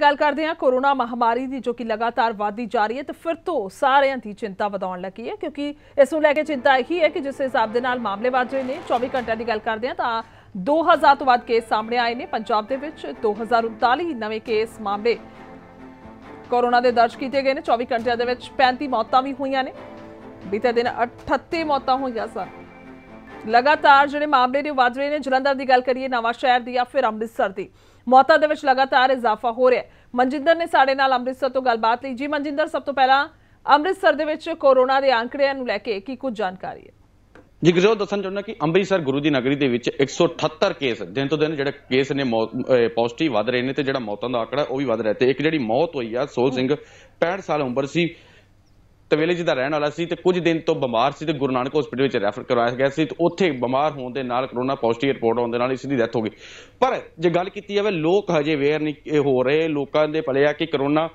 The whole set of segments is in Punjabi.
ਗੱਲ ਕਰਦੇ ਹਾਂ ਕੋਰੋਨਾ ਮਹਾਮਾਰੀ ਦੀ ਜੋ ਕਿ ਲਗਾਤਾਰ ਵਾਧੀ ਜਾ ਰਹੀ ਹੈ ਤੇ ਫਿਰ ਤੋਂ ਸਾਰਿਆਂ ਦੀ ਚਿੰਤਾ ਵਧਾਉਣ ਲੱਗੀ ਹੈ ਕਿਉਂਕਿ ਇਸ ਨੂੰ ਲੈ ਕੇ ਚਿੰਤਾ ਹੀ ਹੈ ਕਿ ਜਿਸ ਹਿਸਾਬ ਦੇ ਨਾਲ ਮਾਮਲੇ ਵਧ ਰਹੇ ਨੇ 24 ਘੰਟਿਆਂ ਦੀ ਗੱਲ ਕਰਦੇ ਹਾਂ ਤਾਂ 2000 ਤੋਂ ਵੱਧ ਕੇਸ ਸਾਹਮਣੇ ਆਏ ਨੇ ਪੰਜਾਬ ਦੇ ਵਿੱਚ 2039 ਨਵੇਂ ਕੇਸ ਮਾਮਲੇ ਕੋਰੋਨਾ ਦੇ ਦਰਜ ਕੀਤੇ ਗਏ ਨੇ 24 ਘੰਟਿਆਂ ਦੇ ਵਿੱਚ 35 ਮੌਤਾਂ ਵੀ ਹੋਈਆਂ ਨੇ ਬੀਤੇ ਦਿਨ 38 ਮੌਤਾਂ ਹੋਈਆਂ ਸਨ ਲਗਾਤਾਰ ਜਿਹੜੇ ਮਾਮਲੇ ਨੇ ਵਧ ਰਹੇ ਨੇ ਜਲੰਧਰ ਦੀ ਗੱਲ ਕਰੀਏ ਨਵਾਂ ਸ਼ਹਿਰ ਦੀ ਜਾਂ ਫਿਰ ਅੰਮ੍ਰਿਤਸਰ ਦੀ ਮੌਤਾਂ ਦੇ ਵਿੱਚ ਲਗਾਤਾਰ ਇਜ਼ਾਫਾ ਹੋ ਰਿਹਾ ਹੈ ਮਨਜਿੰਦਰ ਨੇ ਸਾਡੇ ਨਾਲ ਅੰਮ੍ਰਿਤਸਰ ਤੋਂ ਗੱਲਬਾਤ ਲਈ ਜੀ ਮਨਜਿੰਦਰ ਸਭ ਤੋਂ ਪਹਿਲਾਂ ਅੰਮ੍ਰਿਤਸਰ ਦੇ ਵਿੱਚ ਕੋਰੋਨਾ ਦੇ ਅੰਕੜਿਆਂ ਨੂੰ ਲੈ ਕੇ ਕੀ ਕੁਝ ਜਾਣਕਾਰੀ ਹੈ ਜੀ ਗਿਰੋ ਦੱਸਣ ਚਾਹੁੰਦਾ ਕਿ ਅੰਮ੍ਰਿਤਸਰ ਗੁਰੂ ਦੀ ਨਗਰੀ ਦੇ ਵਿੱਚ 178 ਕੇਸ ਦਿਨ ਤੋਂ ਦਿਨ ਜਿਹੜੇ ਕੇਸ ਨੇ ਪੋਜ਼ਿਟਿਵ ਵਧ ਰਹੇ ਨੇ ਤੇ ਜਿਹੜਾ ਮੌਤਾਂ ਦਾ ਆંકੜਾ ਉਹ ਵੀ ਵਧ ਰਿਹਾ ਤੇ ਇੱਕ ਜਿਹੜੀ ਮੌਤ ਹੋਈ ਆ ਸੋਲ ਸਿੰਘ 65 ਸਾਲ ਉਮਰ ਸੀ ਵਿਲੇਜ ਦਾ ਰਹਿਣ ਵਾਲਾ ਸੀ ਤੇ ਕੁਝ ਦਿਨ ਤੋਂ ਬਿਮਾਰ ਸੀ ਤੇ ਗੁਰੂ ਨਾਨਕ ਹਸਪੀਟਲ ਵਿੱਚ ਰੈਫਰ ਕਰਵਾਇਆ ਗਿਆ ਸੀ ਤੇ ਉੱਥੇ ਬਿਮਾਰ ਹੋਣ ਦੇ ਨਾਲ ਕਰੋਨਾ ਪੋਜ਼ਿਟਿਵ ਰਿਪੋਰਟ ਆਉਣ ਦੇ ਨਾਲ ਇਸ ਦੀ ਡੈਥ ਹੋ ਗਈ ਪਰ ਜੇ ਗੱਲ ਕੀਤੀ ਜਾਵੇ ਲੋਕ ਹਜੇ ਅਵੇਅਰ ਨਹੀਂ ਹੋ ਰਹੇ ਲੋਕਾਂ ਦੇ ਭਲੇ ਆ ਕਿ ਕਰੋਨਾ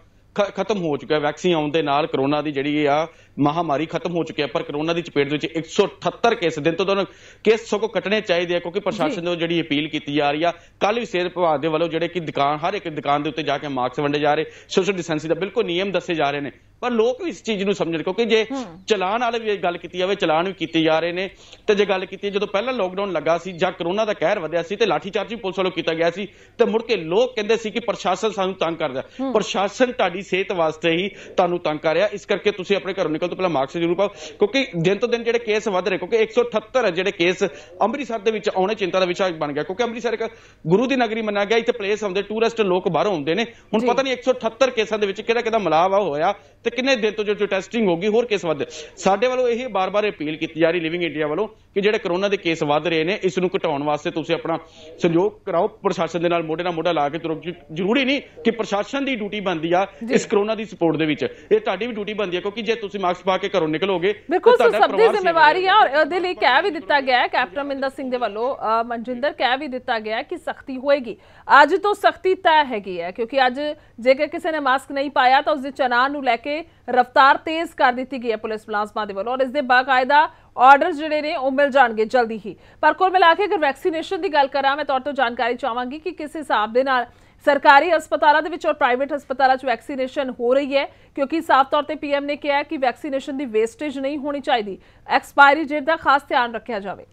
ਖਤਮ ਹੋ ਚੁੱਕਾ ਹੈ ਵੈਕਸੀਨ ਆਉਣ ਦੇ ਨਾਲ ਕਰੋਨਾ ਦੀ ਜਿਹੜੀ ਆ ਮਹਾਮਾਰੀ ਖਤਮ ਹੋ ਚੁੱਕੀ ਹੈ ਪਰ ਕਰੋਨਾ ਦੀ ਚਪੇਟ ਦੇ ਵਿੱਚ 178 ਕੇਸ ਦਿਨ ਤੋਂ ਦਿਨ ਕੇਸ ਸੋਕੋ ਕੋ ਕੱਟਣੇ ਚਾਹੀਦੇ ਆ ਕਿਉਂਕਿ ਪ੍ਰਸ਼ਾਸਨ ਦੇ ਜਿਹੜੀ ਅਪੀਲ ਕੀਤੀ ਜਾ ਰਹੀ ਆ ਕੱਲ ਵੀ ਸੇਰ ਵਿਭਾਗ ਦੇ ਵੱਲੋਂ ਜਿਹੜੇ ਕਿ ਦੁਕਾਨ ਹਰ ਇੱਕ ਦੁਕਾਨ ਦੇ ਉੱਤੇ ਜਾ ਕੇ ਮਾਸਕ ਵੰਡੇ ਜਾ ਰਹੇ ਸੋਸ਼ਲ ਡਿਸਟੈਂਸਿੰਗ ਦਾ ਬਿਲਕੁਲ ਨਿਯਮ ਦੱਸੇ ਜਾ ਰਹੇ ਨੇ ਪਰ ਲੋਕ ਵੀ ਇਸ ਚੀਜ਼ ਨੂੰ ਸਮਝਣ ਕਿਉਂਕਿ ਜੇ ਚਲਾਨ ਵਾਲੇ ਵੀ ਗੱਲ ਕੀਤੀ ਜਾਵੇ ਚਲਾਨ ਵੀ ਕੀਤੇ ਜਾ ਰਹੇ ਨੇ ਤੇ ਜੇ ਗੱਲ ਕੀਤੀ ਜਦੋਂ ਪਹਿਲਾਂ ਲੋਕਡਾਊਨ ਲੱਗਾ ਸੀ ਜਾਂ ਕਰੋਨਾ ਦਾ ਕਹਿਰ ਵਧਿਆ ਸੀ ਤੇ ਚਾਰਜ ਵੀ ਪੁਲਿਸ ਵੱਲੋਂ ਕੀਤਾ ਗਿਆ ਸੀ ਤੇ ਮੁੜ ਕੇ ਲੋਕ ਕਹਿੰਦੇ ਸੀ ਕਿ ਪ੍ਰਸ਼ਾਸਨ ਸਾਨੂੰ ਤੰਗ ਕਰਦਾ ਪ੍ਰਸ਼ਾਸਨ ਤੁਹਾਡੀ ਸਿਹਤ ਵਾਸਤੇ ਹੀ ਤੁਹਾਨੂੰ ਤੰਗ ਕਰ ਰਿਹਾ ਇਸ ਕਰਕੇ ਤੁਸੀਂ ਆਪਣੇ ਘਰੋਂ ਨਿਕਲ ਤੋਂ ਪਹਿਲਾਂ ਮਾਰਕਸ ਜ਼ਰੂਰ ਪਾਓ ਕਿਉਂਕਿ ਦਿਨ ਤੋਂ ਦਿਨ ਜਿਹੜੇ ਕੇਸ ਵਧ ਰਹੇ ਕਿਉਂਕਿ 178 ਜਿਹੜੇ ਕੇਸ ਅੰਮ੍ਰਿਤਸਰ ਦੇ ਵਿੱਚ ਆਉਣੇ ਚਿੰਤਾ ਦਾ ਵਿਸ਼ਾ ਬਣ ਗਿਆ ਕਿਉਂਕਿ ਅੰਮ੍ਰਿਤਸਰ ਇੱਕ ਗੁਰੂ ਦੀ ਨਗਰੀ ਮੰਨਿਆ ਗਿਆ ਇੱਥੇ ਪਲੇਸ ਆਉਂਦੇ ਟੂਰਿਸਟ ਲੋਕ ਬਾਹਰੋਂ ਆਉਂਦੇ ਨੇ ਹੁਣ ਪਤਾ ਨਹੀਂ 178 ਕੇਸਾਂ ਦੇ ਵਿੱਚ ਕਿਹੜਾ ਕਿਹਦਾ ਮਲਾਵਾ ਹੋਇਆ ਤੇ ਕਿੰਨੇ ਦਿਨ ਤੋਂ ਜੋ ਟੈਸਟਿੰਗ ਹੋ ਗਈ ਹੋਰ ਕੇਸ ਵੱਧ ਸਾਡੇ ਵੱਲੋਂ ਇਹ ਬਾਰ-ਬਾਰ ਅਪੀਲ ਕੀਤੀ ਜਾ ਰਹੀ ਲਿਵਿੰਗ ਇੰਡੀਆ ਵੱਲੋਂ ਕਿ ਜਿਹੜੇ ਕਰੋਨਾ ਦੇ ਕੇਸ ਵੱਧ ਰਹੇ ਨੇ ਇਸ ਨੂੰ ਘਟਾਉਣ ਵਾਸਤੇ ਤੁਸੀਂ ਆਪਣਾ ਸਹਿਯੋਗ ਕਰਾਓ ਪ੍ਰਸ਼ਾਸਨ ਦੇ ਨਾਲ ਮੋਢੇ ਨਾਲ ਮੋਢਾ ਲਾ ਕੇ ਤੁਰੋ ਜ਼ਰੂਰੀ ਨਹੀਂ ਕਿ ਪ੍ਰਸ਼ਾਸਨ ਦੀ ਡਿਊਟੀ ਬਣਦੀ ਆ ਇਸ ਕਰੋਨਾ ਦੀ ਸਪੋਰਟ ਦੇ ਵਿੱਚ ਇਹ ਤੁਹਾਡੀ ਵੀ ਡਿਊਟੀ ਬਣਦੀ ਆ ਕਿਉਂਕਿ ਜੇ ਤੁਸੀਂ ਮਾਸਕ ਪਾ ਕੇ ਘਰੋਂ ਨਿਕਲੋਗੇ ਬਿਲਕੁਲ ਸਭ ਦੀ ਜ਼ਿੰਮੇਵਾਰੀ ਆ ਔਰ ਇਹਦੇ ਲਈ ਕਹਿ ਵੀ ਦਿੱਤਾ ਗਿਆ ਹੈ ਕੈਪਟਨ ਮਿੰਦਰ ਸਿੰਘ ਦੇ ਵੱਲੋਂ ਮਨਜਿੰਦਰ ਕਹਿ ਵੀ ਦਿੱਤਾ ਗਿਆ ਹੈ ਕਿ ਸਖਤੀ ਹੋਏਗੀ ਅੱਜ ਤੋਂ ਸਖਤੀ ਤੈਅ ਹੈਗੀ ਹੈ ਕਿਉਂਕਿ ਅੱਜ ਜੇਕਰ ਕਿਸੇ ਨੇ ਮਾਸਕ ਨਹੀਂ ਪਾਇਆ ਤਾਂ ਉਸ ਦੇ ਚਨਾਨ ਨੂੰ ਲੈ ਕੇ ਰਫ਼ਤਾਰ ਤੇਜ਼ ਕਰ ਦਿੱਤੀ ਗਈ ਹੈ ਪੁਲਿਸ ਮੁਲਾਜ਼ਮਾਂ ਦੇ ਵੱਲੋਂ ਔਰ ਇਸ ਦੇ ਬਾਕਾਇਦਾ ਆਰਡਰ ਜਿਹੜੇ ਨੇ ਉਹ ਮਿਲ ਜਾਣਗੇ ਜਲਦੀ ਹੀ ਪਰ ਕੋਲ ਮਿਲਾ ਕੇ ਅਗਰ ਵੈਕਸੀਨੇਸ਼ਨ ਦੀ ਗੱਲ ਕਰਾਂ ਮੈਂ ਤੌਰ ਤੋਂ ਜਾਣਕਾਰੀ ਚਾਹਾਂਗੀ ਕਿ ਕਿਸ ਹਿਸਾਬ ਦੇ ਨਾਲ ਸਰਕਾਰੀ ਹਸਪਤਾਲਾਂ ਦੇ ਵਿੱਚ ਔਰ ਪ੍ਰਾਈਵੇਟ ਹਸਪਤਾਲਾਂ 'ਚ ਵੈਕਸੀਨੇਸ਼ਨ ਹੋ ਰਹੀ ਹੈ ਕਿਉਂਕਿ ਸਾਫ਼ ਤੌਰ ਤੇ ਪੀਐਮ ਨੇ ਕਿਹਾ ਕਿ ਵੈਕਸੀਨੇਸ਼ਨ ਦੀ ਵੇਸਟੇਜ ਨਹੀਂ ਹੋਣੀ ਚਾਹੀਦੀ ਐਕਸਪਾਇਰੀ ਡੇਟ ਦਾ ਖਾਸ ਧਿਆਨ ਰੱਖਿਆ ਜਾਵੇ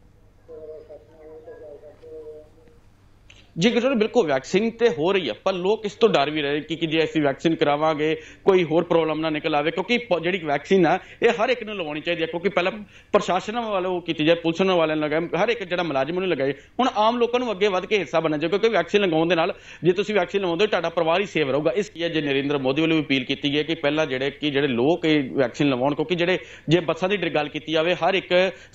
ਜੀ ਕਿਸ਼ੋਰ ਬਿਲਕੁਲ ਵੈਕਸੀਨ ਤੇ ਹੋ ਰਹੀ ਹੈ ਪਰ ਲੋਕ ਇਸ ਤੋਂ ਡਰ ਵੀ ਰਹੇ ਕਿ ਜੇ ਅਸੀਂ ਵੈਕਸੀਨ ਕਰਾਵਾਂਗੇ ਕੋਈ ਹੋਰ ਪ੍ਰੋਬਲਮ ਨਾ ਨਿਕਲ ਆਵੇ ਕਿਉਂਕਿ ਜਿਹੜੀ ਵੈਕਸੀਨ ਆ ਇਹ ਹਰ ਇੱਕ ਨੂੰ ਲਵਾਉਣੀ ਚਾਹੀਦੀ ਹੈ ਕਿਉਂਕਿ ਪਹਿਲਾਂ ਪ੍ਰਸ਼ਾਸਨ ਉਹ ਕੀਤੀ ਜਾਏ ਪੁਲਿਸ ਵਾਲਿਆਂ ਨੂੰ ਲਗਾਏ ਹਰ ਇੱਕ ਜਿਹੜਾ ਮੁਲਾਜ਼ਮ ਨੂੰ ਲਗਾਏ ਹੁਣ ਆਮ ਲੋਕਾਂ ਨੂੰ ਅੱਗੇ ਵੱਧ ਕੇ ਹਿੱਸਾ ਬਣਨਾ ਚਾਹੀਦਾ ਕਿਉਂਕਿ ਵੈਕਸੀਨ ਲਗਾਉਣ ਦੇ ਨਾਲ ਜੇ ਤੁਸੀਂ ਵੈਕਸੀਨ ਲਵਾਉਂਦੇ ਹੋ ਤੁਹਾਡਾ ਪਰਿਵਾਰ ਹੀ ਸੇਵ ਰਹੂਗਾ ਇਸ ਕੀ ਹੈ ਜੇ ਨਰਿੰਦਰ ਮੋਦੀ ਵੱਲੋਂ ਵੀ ਅਪੀਲ ਕੀਤੀ ਗਈ ਹੈ ਕਿ ਪਹਿਲਾਂ ਜਿਹੜੇ ਕਿ ਜਿਹੜੇ ਲੋਕ ਇਹ ਵੈਕਸੀਨ ਲਵਾਉਣ ਕਿਉਂਕਿ ਜਿਹੜੇ ਜੇ ਬੱਸਾਂ ਦੀ ਗੱਲ ਕੀਤੀ ਜਾਵੇ ਹਰ ਇੱਕ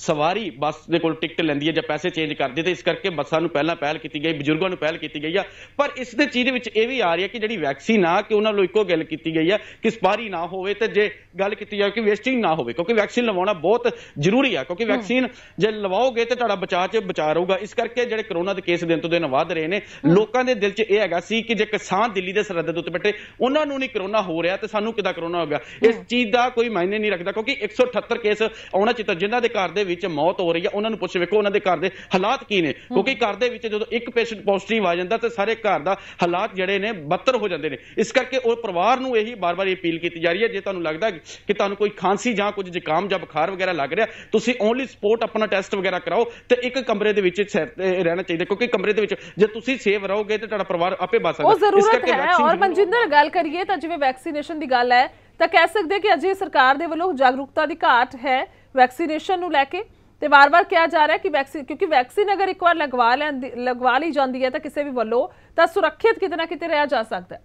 ਸਵਾਰੀ ਬੱਸ ਦੇ ਕੋਲ ਟਿਕਟ ਲੈਂਦੀ ਹੈ ਜਾਂ ਪੈਸੇ ਚੇਂਜ ਕਰਦੀ ਤੇ ਇਸ ਕਰਕੇ ਬੱਸਾਂ ਨੂੰ ਪਹਿਲਾਂ ਪਹਿਲ ਕੀਤੀ ਗਈ ਬਜ਼ੁਰਗਾਂ ਨੂੰ ਪਹਿਲ ਕੀਤੀ ਗਈ ਆ ਪਰ ਇਸ ਦੇ ਚੀਜ਼ ਵਿੱਚ ਇਹ ਵੀ ਆ ਰਹੀ ਹੈ ਕਿ ਜਿਹੜੀ ਵੈਕਸੀਨ ਆ ਕਿ ਉਹਨਾਂ ਨੂੰ ਇੱਕੋ ਗੱਲ ਕੀਤੀ ਗਈ ਆ ਕਿ ਸਪਾਰੀ ਨਾ ਹੋਵੇ ਤੇ ਜੇ ਗੱਲ ਕੀਤੀ ਜਾਵੇ ਕਿ ਵੇਸਟਿੰਗ ਨਾ ਹੋਵੇ ਕਿਉਂਕਿ ਵੈਕਸੀਨ ਲਵਾਉਣਾ ਬਹੁਤ ਜ਼ਰੂਰੀ ਆ ਕਿਉਂਕਿ ਵੈਕਸੀਨ ਜੇ ਲਵਾਓਗੇ ਤੇ ਤੁਹਾਡਾ ਬਚਾਅ 'ਚ ਬਚਾ ਰਹੂਗਾ ਇਸ ਕਰਕੇ ਜਿਹੜੇ ਕਰੋਨਾ ਦੇ ਕੇਸ ਦਿਨ ਤੋਂ ਦਿਨ ਵਧ ਰਹੇ ਨੇ ਲੋਕਾਂ ਦੇ ਦਿਲ 'ਚ ਇਹ ਹੈਗਾ ਸੀ ਕਿ ਜੇ ਕਿਸਾਨ ਦਿੱਲੀ ਦੇ ਸਰਹੱਦ ਦੇ ਉੱਤੇ ਬੈਠੇ ਉਹਨਾਂ ਨੂੰ ਨਹੀਂ ਕਰੋਨਾ ਹੋ ਰਿਹਾ ਤੇ ਸਾਨੂੰ ਕਿਦਾਂ ਕਰੋਨਾ ਹੋ ਗਿਆ ਇਸ ਚੀਜ਼ ਦਾ ਕੋਈ ਮਾਇਨੇ ਨਹੀਂ ਰੱਖਦਾ ਕਿਉਂਕਿ 178 ਕੇਸ ਆਉਣਾ ਚਿੱਤ ਜਿਨ੍ਹਾਂ ਦੇ ਘਰ ਦੇ ਵਿੱਚ ਮੌਤ ਹੋ ਰਹੀ ਆ ਉਹਨਾਂ ਨੂੰ ਪੁੱਛ ਵੇਖੋ ਉਹਨਾਂ ਦੇ ਘਰ ਦੇ ਹਾਲਾਤ ਕੀ ਨੇ ਕਿਉਂਕਿ ਘਰ ਦੇ ਵਿੱਚ ਜਦੋਂ ਇੱਕ ਪੇਸ਼ੈਂਟ ਪੋਜ਼ਿਟਿਵ ਆ ਜਾਂਦਾ ਤੇ ਸਾਰੇ ਘਰ ਦਾ ਹਾਲਾਤ ਜਿਹੜੇ ਨੇ ਬੱਤਰ ਹੋ ਜਾਂਦੇ ਨੇ ਇਸ ਕਰਕੇ ਉਹ ਪਰਿਵਾਰ ਨੂੰ ਇਹੀ ਬਾਰ-ਬਾਰ ਅਪੀਲ ਕੀਤੀ ਜਾ ਰਹੀ ਹੈ ਜੇ ਤੁਹਾਨੂੰ ਲੱਗਦਾ ਕਿ ਤੁਹਾਨੂੰ ਕੋਈ ਖਾਂਸੀ ਜਾਂ ਕੁਝ ਜ਼ੁਕਾਮ ਜਾਂ ਬੁਖਾਰ ਵਗੈਰਾ ਲੱਗ ਰਿਹਾ ਤੁਸੀਂ ਓਨਲੀ ਸਪੋਰਟ ਆਪਣਾ ਟੈਸਟ ਵਗੈਰਾ ਕਰਾਓ ਤੇ ਇੱਕ ਕਮਰੇ ਦੇ ਵਿੱਚ ਰਹਿਣਾ ਚਾਹੀਦਾ ਕਿਉਂਕਿ ਕਮਰੇ ਦੇ ਵਿੱਚ ਜੇ ਤੁਸੀਂ ਸੇਵ ਰਹੋਗੇ ਤੇ ਤੁਹਾਡਾ ਪਰਿਵਾਰ ਆਪੇ ਬਚ ਸਕਦਾ ਇਸ ਕਰਕੇ ਵੈਕਸੀਨ ਔਰ ਮਨਜਿੰਦਰ ਗੱਲ ਕਰੀਏ ਤਾਂ ਜਿਵੇਂ ਵੈਕਸੀਨੇਸ਼ਨ ਦੀ ਗੱਲ ਹੈ ਤਾਂ ਕਹਿ ਸਕਦੇ ਕਿ ਅਜੇ ਸਰਕਾਰ ਦੇ ਵੱਲੋਂ ਜਾਗਰੂਕਤਾ ਦੀ ਘਾਟ ਹੈ ਵੈਕਸੀਨੇਸ਼ਨ ਨੂੰ ਲੈ ਕੇ ਤੇ ਵਾਰ-ਵਾਰ ਕਿਹਾ ਜਾ ਰਿਹਾ ਕਿ ਵੈਕਸੀਨ ਕਿਉਂਕਿ ਵੈਕਸੀਨ ਅਗਰ ਇੱਕ ਵਾਰ ਲਗਵਾ ਲੈ ਲਗਵਾ ਲਈ ਜਾਂਦੀ ਹੈ ਤਾਂ ਕਿਸੇ ਵੀ ਵੱਲੋਂ ਤਾਂ ਸੁਰੱਖਿਅਤ ਕਿਤੇ ਨਾ ਕਿਤੇ ਰਿਹਾ ਜਾ ਸਕਦਾ ਹੈ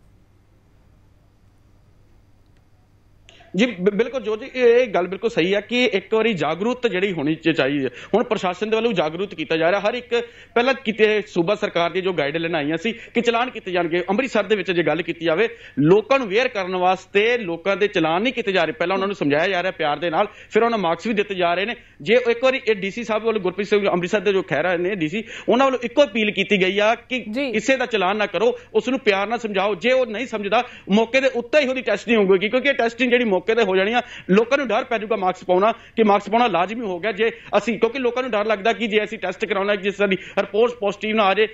ਜੀ ਬਿਲਕੁਲ ਜੋ ਜੀ ਇਹ ਗੱਲ ਬਿਲਕੁਲ ਸਹੀ ਹੈ ਕਿ ਇੱਕ ਵਾਰੀ ਜਾਗਰੂਕਤ ਜਿਹੜੀ ਹੋਣੀ ਚਾਹੀਦੀ ਹੈ ਹੁਣ ਪ੍ਰਸ਼ਾਸਨ ਦੇ ਵੱਲੋਂ ਜਾਗਰੂਕਤ ਕੀਤਾ ਜਾ ਰਿਹਾ ਹਰ ਇੱਕ ਪਹਿਲਾਂ ਕਿਤੇ ਸੂਬਾ ਸਰਕਾਰ ਦੀ ਜੋ ਗਾਈਡਲਾਈਨ ਆਈਆਂ ਸੀ ਕਿ ਚਲਾਨ ਕੀਤੇ ਜਾਣਗੇ ਅੰਮ੍ਰਿਤਸਰ ਦੇ ਵਿੱਚ ਜੇ ਗੱਲ ਕੀਤੀ ਜਾਵੇ ਲੋਕਾਂ ਨੂੰ ਵੇਅਰ ਕਰਨ ਵਾਸਤੇ ਲੋਕਾਂ ਦੇ ਚਲਾਨ ਨਹੀਂ ਕੀਤੇ ਜਾ ਰਹੇ ਪਹਿਲਾਂ ਉਹਨਾਂ ਨੂੰ ਸਮਝਾਇਆ ਜਾ ਰਿਹਾ ਪਿਆਰ ਦੇ ਨਾਲ ਫਿਰ ਉਹਨਾਂ ਮਾਰਕਸ ਵੀ ਦਿੱਤੇ ਜਾ ਰਹੇ ਨੇ ਜੇ ਇੱਕ ਵਾਰੀ ਇਹ ਡੀਸੀ ਸਾਹਿਬ ਵੱਲੋਂ ਗੁਰਪ੍ਰੀਤ ਸਿੰਘ ਅੰਮ੍ਰਿਤਸਰ ਦੇ ਜੋ ਖਹਿਰਾ ਨੇ ਡੀਸੀ ਉਹਨਾਂ ਵੱਲੋਂ ਇੱਕੋ ਅਪੀਲ ਕੀਤੀ ਗਈ ਆ ਕਿ ਕਿਸੇ ਦਾ ਚਲਾਨ ਨਾ ਕਰੋ ਉਸ ਨੂੰ ਪਿਆਰ ਨਾਲ ਸਮਝਾਓ ਜੇ ਉਹ ਨਹੀਂ ਸਮਝਦਾ ਮੌਕੇ ਦੇ ਉੱਤੇ ਹੀ ਉਹਦੀ ਟੈਸਟਿੰਗ ਹੋਊਗੀ ਕਿਉਂਕਿ ਇਹ ਟੈਸਟਿੰਗ ਜਿਹੜੀ ਮੌਕੇ ਤੇ ਹੋ ਜਾਣੀਆਂ ਲੋਕਾਂ ਨੂੰ ਡਰ ਪੈ ਜਾਊਗਾ ਮਾਰਕਸ ਪਾਉਣਾ ਕਿ ਮਾਰਕਸ ਪਾਉਣਾ ਲਾਜ਼ਮੀ ਹੋ ਗਿਆ ਜੇ ਅਸੀਂ ਕਿਉਂਕਿ ਲੋਕਾਂ ਨੂੰ ਡਰ ਲੱਗਦਾ ਕਿ ਜੇ ਅਸੀਂ ਟੈਸਟ ਕਰਾਉਣਾ ਕਿ ਜਿਸ ਦੀ ਰਿਪੋਰਟ ਪੋਜ਼ਿਟਿਵ ਨਾ ਆ ਜੇ